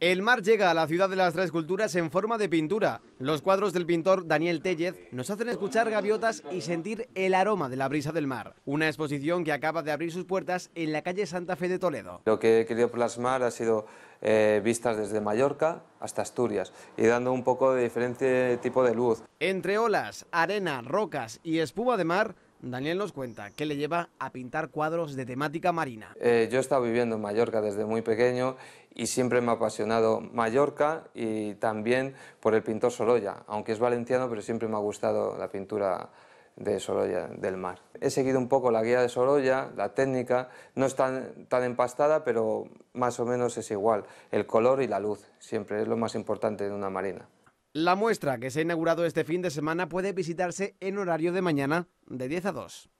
El mar llega a la ciudad de las tres culturas en forma de pintura. Los cuadros del pintor Daniel Tellez nos hacen escuchar gaviotas y sentir el aroma de la brisa del mar. Una exposición que acaba de abrir sus puertas en la calle Santa Fe de Toledo. Lo que he querido plasmar ha sido eh, vistas desde Mallorca hasta Asturias y dando un poco de diferente tipo de luz. Entre olas, arena, rocas y espuma de mar, Daniel nos cuenta qué le lleva a pintar cuadros de temática marina. Eh, yo he estado viviendo en Mallorca desde muy pequeño y siempre me ha apasionado Mallorca y también por el pintor Sorolla, aunque es valenciano, pero siempre me ha gustado la pintura de Sorolla, del mar. He seguido un poco la guía de Sorolla, la técnica, no es tan, tan empastada, pero más o menos es igual. El color y la luz, siempre es lo más importante de una marina. La muestra que se ha inaugurado este fin de semana puede visitarse en horario de mañana de 10 a 2.